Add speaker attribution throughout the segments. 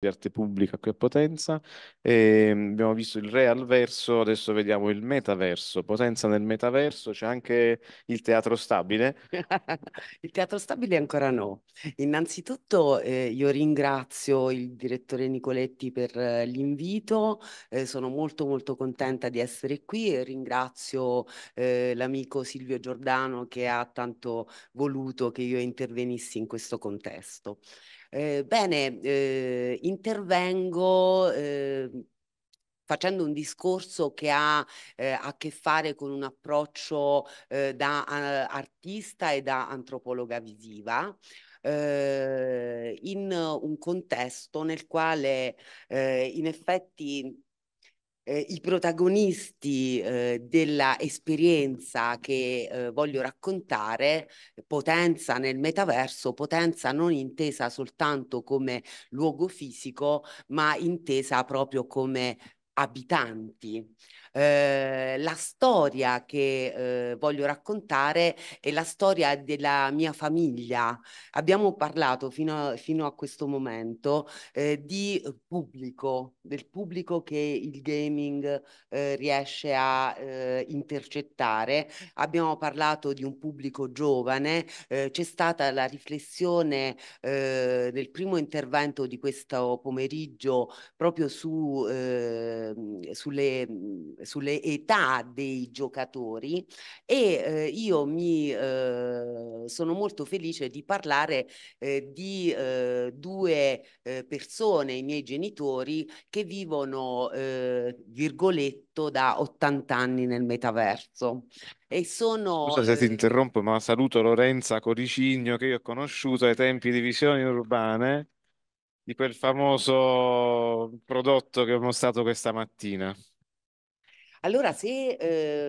Speaker 1: di arte pubblica qui a Potenza. E ehm, abbiamo visto il real verso, adesso vediamo il metaverso. Potenza nel metaverso, c'è anche il teatro stabile. il teatro stabile ancora no. Innanzitutto eh, io ringrazio il direttore Nicoletti per eh, l'invito, eh, sono molto molto contenta di essere qui e ringrazio eh, l'amico Silvio Giordano che ha tanto voluto che io intervenissi in questo contesto. Ehm, bene, eh, intervengo eh, facendo un discorso che ha eh, a che fare con un approccio eh, da a, artista e da antropologa visiva. Eh, in un contesto nel quale eh, in effetti eh, i protagonisti eh, della che eh, voglio raccontare, potenza nel metaverso, potenza non intesa soltanto come luogo fisico, ma intesa proprio come abitanti. Eh, la storia che eh, voglio raccontare è la storia della mia famiglia. Abbiamo parlato fino a, fino a questo momento eh, di pubblico, del pubblico che il gaming eh, riesce a eh, intercettare. Abbiamo parlato di un pubblico giovane, c'è stata la riflessione nel primo intervento di questo pomeriggio proprio su, ehm, sulle sulle età dei giocatori e eh, io mi eh, sono molto felice di parlare eh, di due persone, i miei genitori, che vivono, virgoletto, da 80 anni nel metaverso e sono... Scusa se ti interrompo, ma saluto Lorenza Coricigno che io ho conosciuto ai tempi di Visioni Urbane, di quel famoso prodotto che ho mostrato questa mattina. Allora, se,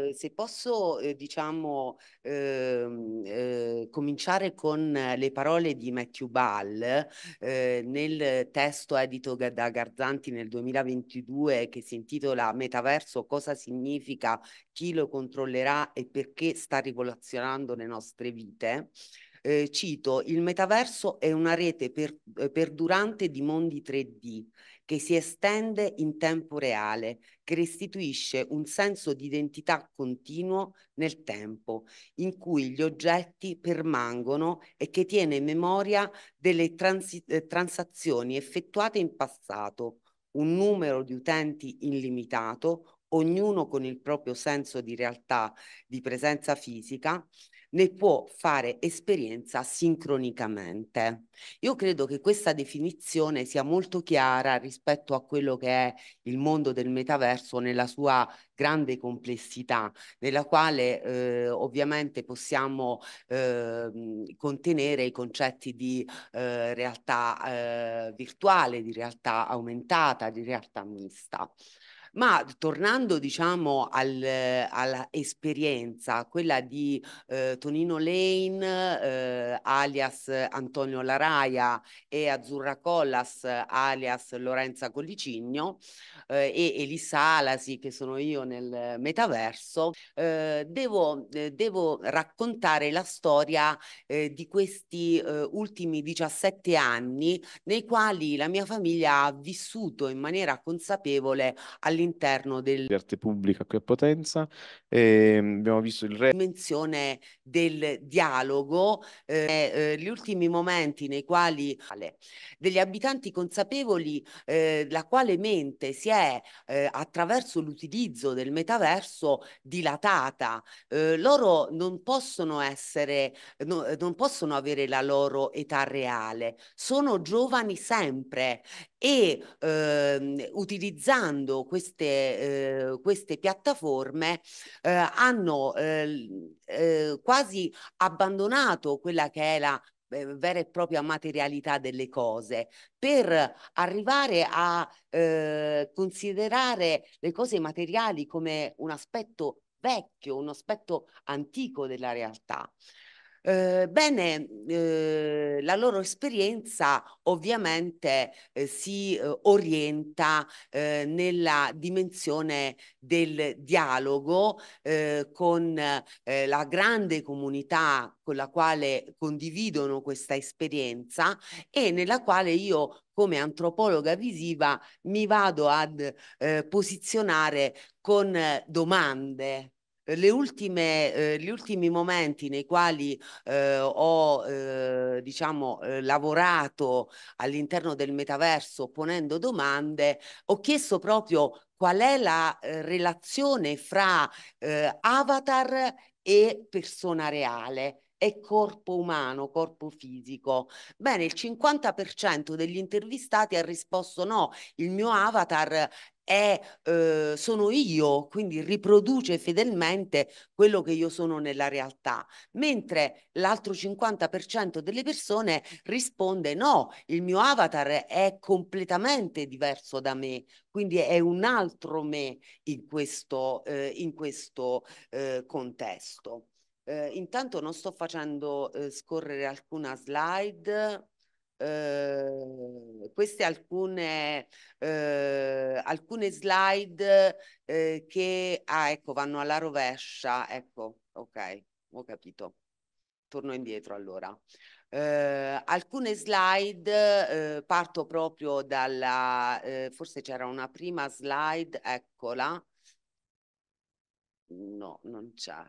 Speaker 1: eh, se posso, eh, diciamo, ehm, eh, cominciare con le parole di Matthew Ball eh, nel testo edito da Garzanti nel 2022 che si intitola Metaverso, cosa significa, chi lo controllerà e perché sta rivoluzionando le nostre vite eh, cito, il metaverso è una rete per, eh, perdurante di mondi 3D che si estende in tempo reale, che restituisce un senso di identità continuo nel tempo, in cui gli oggetti permangono e che tiene memoria delle transi- eh, transazioni effettuate in passato, un numero di utenti illimitato, ognuno con il proprio senso di realtà, di presenza fisica, ne può fare esperienza sincronicamente. Io credo che questa definizione sia molto chiara rispetto a quello che è il mondo del metaverso nella sua grande complessità, nella quale eh, ovviamente possiamo eh, contenere i concetti di eh, realtà eh, virtuale, di realtà aumentata, di realtà mista. Ma tornando diciamo al, all'esperienza, quella di eh, Tonino Lane, eh, alias Antonio Laraia e Azzurra Collas, alias Lorenza Collicigno eh, e Elissa Alasi, che sono io nel metaverso, eh, devo, eh, devo, raccontare la storia eh, di questi ultimi 17 anni nei quali la mia famiglia ha vissuto in maniera consapevole all'interno all'interno del... dell'arte pubblica qui a Potenza. Eh, abbiamo visto il re... dimensione del dialogo, eh, eh gli ultimi momenti nei quali eh, degli abitanti consapevoli eh, la quale mente si è attraverso l'utilizzo del metaverso dilatata. loro non possono essere, no, non possono avere la loro età reale, sono giovani sempre e eh, utilizzando queste, eh, queste piattaforme eh, hanno ehm, ehm, quasi abbandonato quella che è la ehm, vera e propria materialità delle cose per arrivare a considerare le cose materiali come un aspetto vecchio, un aspetto antico della realtà. Eh, bene, eh, la loro esperienza ovviamente eh, si eh, orienta eh, nella dimensione del dialogo eh, con la grande comunità con la quale condividono questa esperienza e nella quale io come antropologa visiva mi vado ad posizionare con domande le ultime, eh, gli ultimi momenti nei quali eh, ho eh, diciamo, eh, lavorato all'interno del metaverso ponendo domande, ho chiesto proprio qual è la eh, relazione fra eh, avatar e persona reale è corpo umano, corpo fisico. Bene, il 50% degli intervistati ha risposto no, il mio avatar è, eh, sono io, quindi riproduce fedelmente quello che io sono nella realtà, mentre l'altro 50% delle persone risponde no, il mio avatar è completamente diverso da me, quindi è un altro me in questo, eh, in questo eh, contesto. intanto non sto facendo scorrere alcuna slide eh, queste alcune, eh, alcune slide eh, che ah, ecco, vanno alla rovescia. Ecco, ok, ho capito. Torno indietro allora. Eh, alcune slide eh, parto proprio dalla, eh, forse c'era una prima slide, eccola. No, non c'è.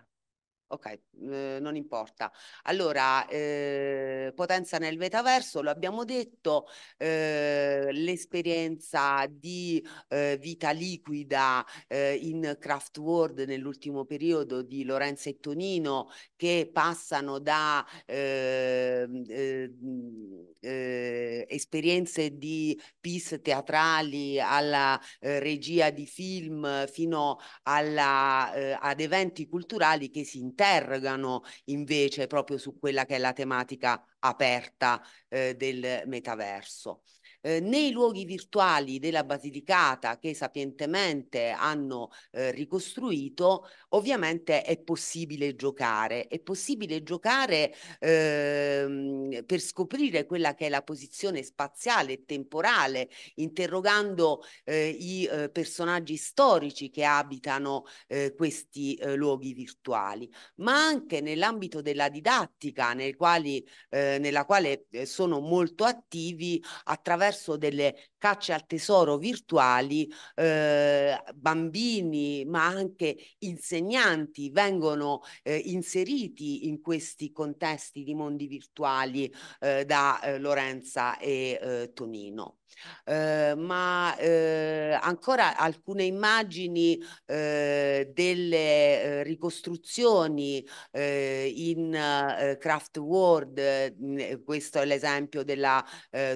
Speaker 1: Ok, eh, non importa. Allora, eh, potenza nel metaverso, lo abbiamo detto, eh, l'esperienza di eh, vita liquida eh, in Craft World nell'ultimo periodo di Lorenzo e Tonino che passano da ehm, eh, esperienze di piece teatrali alla regia di film fino alla, ad eventi culturali che si intendono interrogano invece proprio su quella che è la tematica aperta eh, del metaverso eh, nei luoghi virtuali della Basilicata che sapientemente hanno eh, ricostruito, ovviamente è possibile giocare, è possibile giocare ehm, per scoprire quella che è la posizione spaziale e temporale, interrogando eh, i eh, personaggi storici che abitano eh, questi eh, luoghi virtuali, ma anche nell'ambito della didattica, nel quali, eh, nella quale eh, sono molto attivi attraverso attraverso delle cacce al tesoro virtuali eh, bambini ma anche insegnanti vengono eh, inseriti in questi contesti di mondi virtuali eh, da eh, Lorenza e eh, Tonino eh, ma eh, ancora alcune immagini eh, delle ehm, ricostruzioni ehm, in Craft ehm, World, mhmm, questo è l'esempio della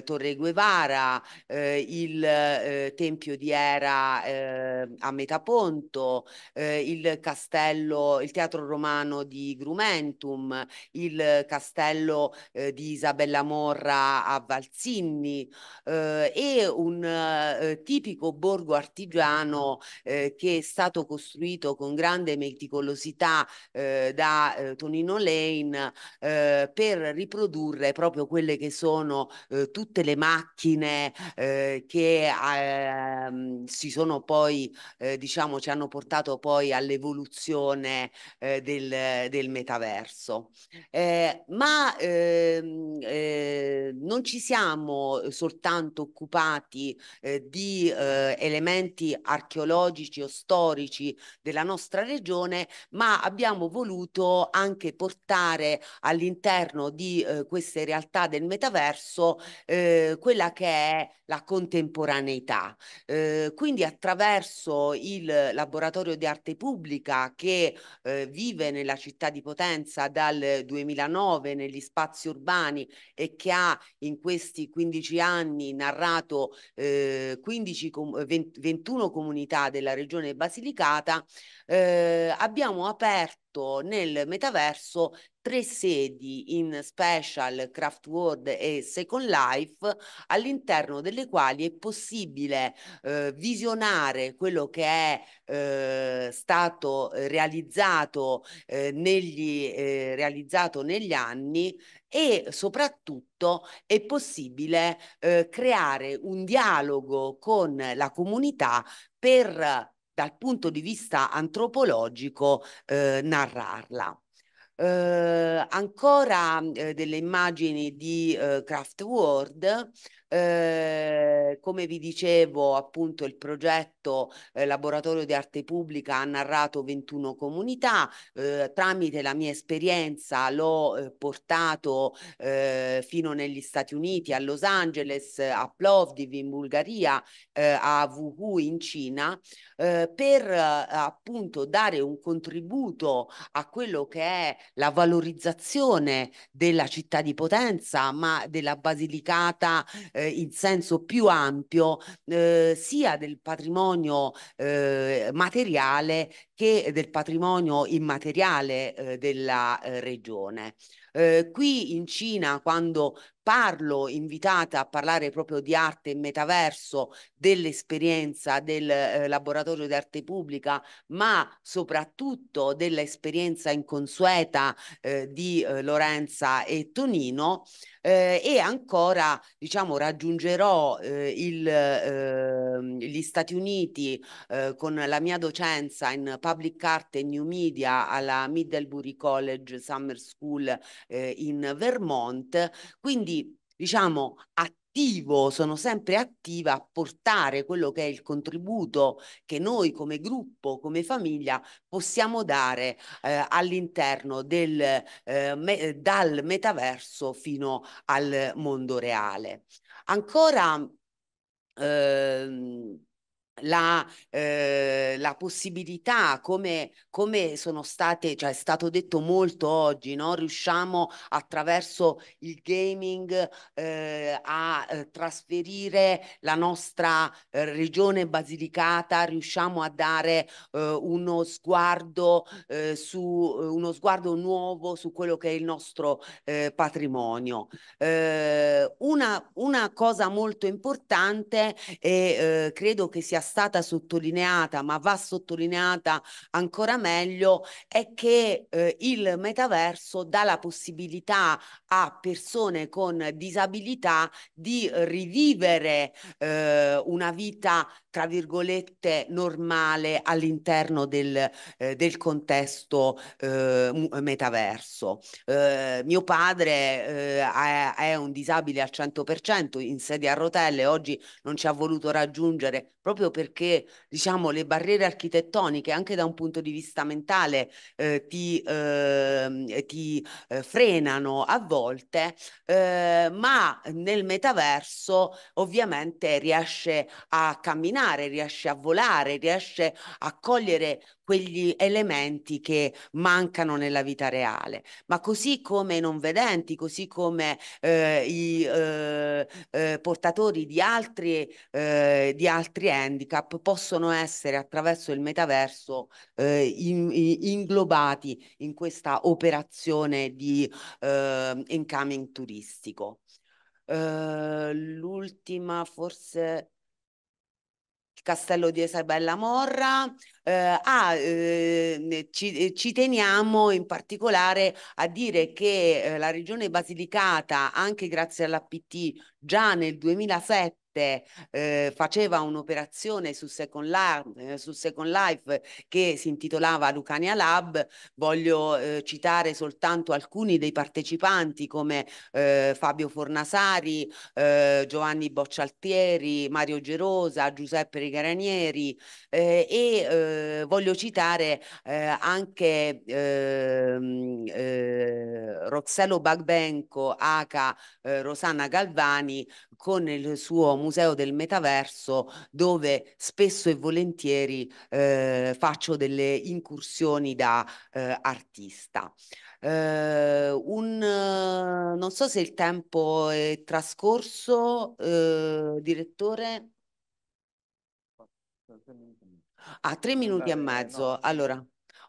Speaker 1: Torre Guevara, il Tempio di Era a Metaponto, il castello, il Teatro Romano di Grumentum, il castello di Isabella Morra a Valsinni, eh, eh, e un eh, tipico borgo artigiano eh, che è stato costruito con grande meticolosità eh, da eh, Tonino Lane eh, per riprodurre proprio quelle che sono tutte le macchine che ehm, si sono poi diciamo ci hanno portato poi all'evoluzione del, del, metaverso. ma ehm, non ci siamo soltanto occupati eh, di eh, elementi archeologici o storici della nostra regione, ma abbiamo voluto anche portare all'interno di eh, queste realtà del metaverso eh, quella che è la contemporaneità. Eh, quindi attraverso il laboratorio di arte pubblica che eh, vive nella città di Potenza dal 2009 negli spazi urbani e che ha in questi 15 anni narrato narrato eh, 15 20, 21 comunità della regione Basilicata, eh, abbiamo aperto fatto nel metaverso tre sedi in Special, Craft World e Second Life, all'interno delle quali è possibile eh, visionare quello che è eh, stato eh, realizzato, eh, negli, eh, realizzato negli anni e soprattutto è possibile eh, creare un dialogo con la comunità per dal punto di vista antropologico eh, narrarla. Eh, ancora mm, eh, delle immagini di eh, World, eh, come vi dicevo, appunto, il progetto eh, Laboratorio di Arte Pubblica ha narrato 21 comunità. Eh, tramite la mia esperienza l'ho eh, portato eh, fino negli Stati Uniti, a Los Angeles, a Plovdiv in Bulgaria, eh, a Wuhu in Cina, per appunto dare un contributo a quello che è la valorizzazione della città di Potenza, ma della Basilicata eh, eh, in senso più ampio eh, sia del patrimonio eh, materiale che del patrimonio immateriale eh, della eh, regione. Eh, qui in Cina, quando parlo, invitata a parlare proprio di arte e metaverso, dell'esperienza del eh, laboratorio d'arte pubblica, ma soprattutto dell'esperienza inconsueta eh, di eh, Lorenza e Tonino. Eh, e ancora, diciamo, raggiungerò eh, il, ehm, gli Stati Uniti eh, con la mia docenza in Public Art e New Media alla Middlebury College Summer School in Vermont. Quindi diciamo, attivo, sono sempre attiva a portare quello che è il contributo che noi come gruppo, come famiglia possiamo dare eh, all'interno del, eh, me dal metaverso fino al mondo reale. Ancora ehm, la, eh, la, possibilità, come, come, sono state, cioè è stato detto molto oggi, no? riusciamo attraverso il gaming eh, a eh, trasferire la nostra eh, regione basilicata, riusciamo a dare eh, uno sguardo eh, su uno sguardo nuovo su quello che è il nostro patrimonio. una, una cosa molto importante e credo che sia stata sottolineata, ma va sottolineata ancora meglio, è che eh, il metaverso dà la possibilità a persone con disabilità di rivivere eh, una vita, tra virgolette, normale all'interno del, eh, del contesto eh, metaverso. Eh, mio padre eh, è, è un disabile al 100%, in sedia a rotelle, oggi non ci ha voluto raggiungere proprio perché diciamo le barriere architettoniche anche da un punto di vista mentale eh, ti, eh, ti eh, frenano a volte, eh, ma nel metaverso ovviamente riesce a camminare, riesce a volare, riesce a cogliere quegli elementi che mancano nella vita reale, ma così come i non vedenti, così come eh, i eh, eh, portatori di altri, eh, di altri handicap possono essere attraverso il metaverso eh, in, in, inglobati in questa operazione di ehm, incoming turistico. Eh, l'ultima forse Castello di Isabella Morra. Eh, ah, eh, ci, eh, ci, teniamo in particolare a dire che eh, la regione Basilicata, anche grazie all'APT, già nel 2007 eh, faceva un'operazione su Second, Life, eh, su Second Life che si intitolava Lucania Lab. Voglio eh, citare soltanto alcuni dei partecipanti come eh, Fabio Fornasari, eh, Giovanni Boccialtieri, Mario Gerosa, Giuseppe Rigaranieri eh, e voglio citare anche ehm, Roxello Bagbenco, H. Rosanna Galvani Milani con il suo Museo del Metaverso dove spesso e volentieri eh, faccio delle incursioni da eh, artista. Eh, un, non so se il tempo è trascorso, eh, direttore. A ah, tre minuti e mezzo, allora.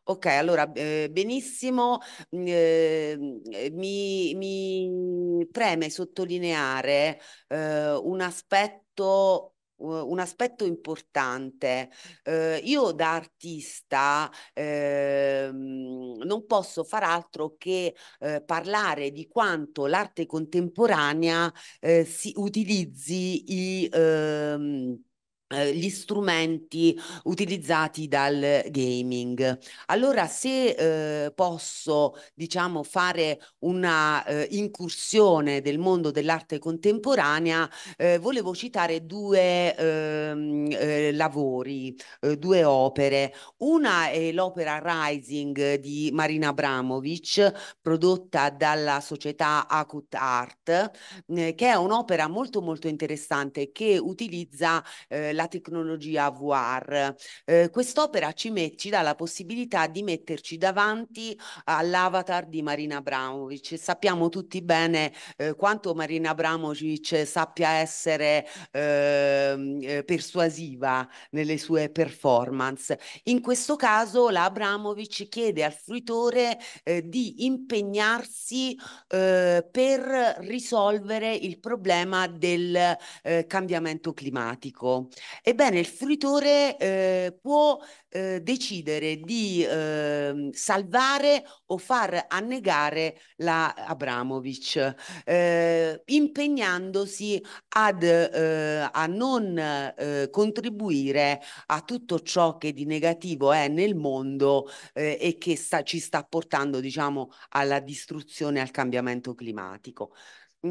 Speaker 1: Ok, allora eh, benissimo, mm, ehm, eh, mi, mi, preme sottolineare eh, un aspetto eh, un aspetto importante. Eh, io da artista eh, non posso far altro che eh, parlare di quanto l'arte contemporanea eh, si utilizzi i... Ehm, eh, gli strumenti utilizzati dal gaming. Allora, se eh, posso, diciamo, fare una eh, incursione del mondo dell'arte contemporanea, eh, volevo citare due ehm, eh, lavori, eh, due opere. Una è l'opera Rising di Marina Abramovic, prodotta dalla società Acut Art, che è un'opera molto molto interessante che utilizza eh, la tecnologia VR. Eh, quest'opera ci, met- ci dà la possibilità di metterci davanti all'avatar di Marina Abramovic. Sappiamo tutti bene eh, quanto Marina Abramovic sappia essere ehm, eh, persuasiva nelle sue performance. In questo caso la Abramovic chiede al fruitore eh, di impegnarsi eh, per risolvere il problema del eh, cambiamento climatico. Ebbene, il fruitore eh, può eh, decidere di eh, salvare o far annegare la Abramovic, eh, impegnandosi ad, eh, a non eh, contribuire a tutto ciò che di negativo è nel mondo eh, e che sta, ci sta portando diciamo, alla distruzione al cambiamento climatico.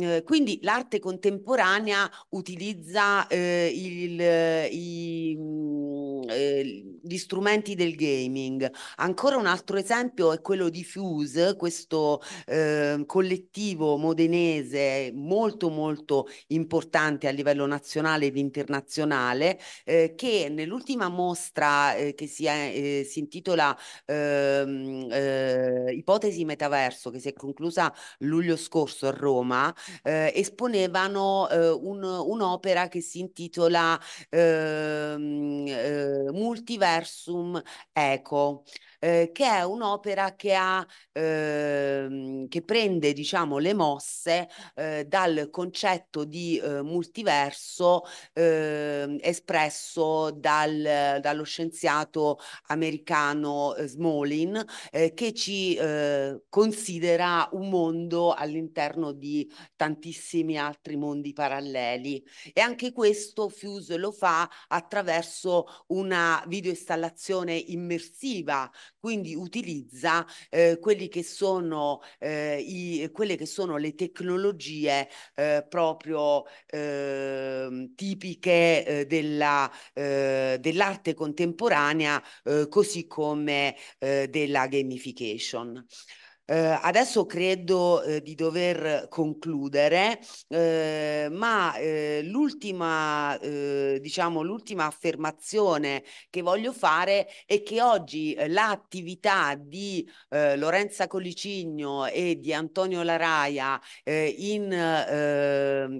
Speaker 1: Ehm, quindi l'arte contemporanea utilizza eh, il, i, mm, eh, gli strumenti del gaming. Ancora un altro esempio è quello di Fuse, questo ehm, collettivo modenese molto molto importante a livello nazionale ed internazionale eh, che nell'ultima mostra eh, che si, è, eh, si intitola ehm, Ipotesi Metaverso che si è conclusa luglio scorso a Roma eh, esponevano eh, un, un'opera che si intitola ehm, eh, Multiversum Eco. Eh, che è un'opera che, ha, eh, che prende diciamo, le mosse eh, dal concetto di eh, multiverso ehm, espresso dal, dallo scienziato americano eh, Smolin che ci considera un mondo all'interno di tantissimi altri mondi paralleli e anche questo Fuse lo fa attraverso una videoinstallazione immersiva quindi utilizza eh, quelli che sono, eh, i, quelle che sono le tecnologie eh, proprio eh, tipiche eh, della, eh, dell'arte contemporanea, eh, così come eh, della gamification. Eh, adesso credo eh, di dover concludere, eh, ma eh, l'ultima, eh, diciamo, l'ultima affermazione che voglio fare è che oggi eh, l'attività di Lorenza Colicigno e di Antonio Laraia in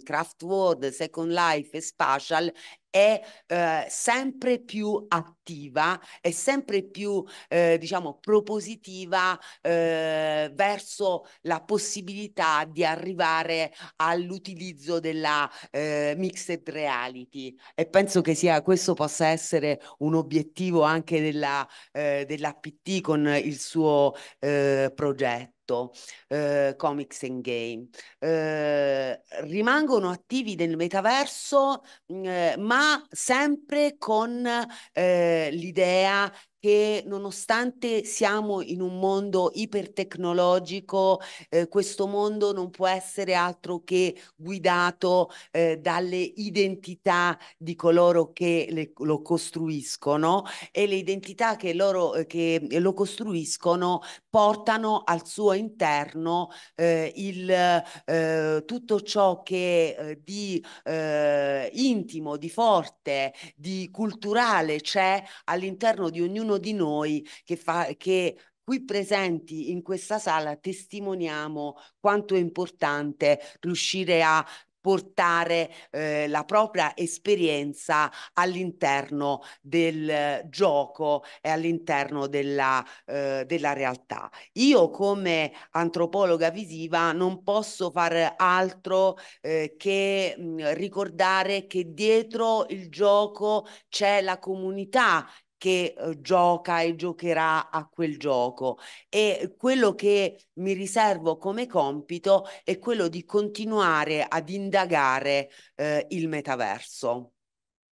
Speaker 1: Craft World, Second Life e Spatial è eh, sempre più attiva, è sempre più eh, diciamo propositiva eh, verso la possibilità di arrivare all'utilizzo della eh, mixed reality e penso che sia questo possa essere un obiettivo anche della, eh, dell'APT con il suo eh, progetto tutto, eh, Comics and Game. Eh, rimangono attivi nel metaverso, mh, mm, eh, ma sempre con eh, l'idea che nonostante siamo in un mondo ipertecnologico, eh, questo mondo non può essere altro che guidato eh, dalle identità di coloro che le, lo costruiscono e le identità che, loro, eh, che lo costruiscono portano al suo interno eh, il, eh, tutto ciò che eh, di intimo, di forte, di culturale c'è all'interno di ognuno ognuno di noi che, fa, che qui presenti in questa sala testimoniamo quanto è importante riuscire a portare eh, la propria esperienza all'interno del eh, gioco e all'interno della, eh, della, realtà. Io come antropologa visiva non posso fare altro eh, che mh, mm, ricordare che dietro il gioco c'è la comunità che eh, gioca e giocherà a quel gioco e quello che mi riservo come compito è quello di continuare ad indagare eh, il metaverso.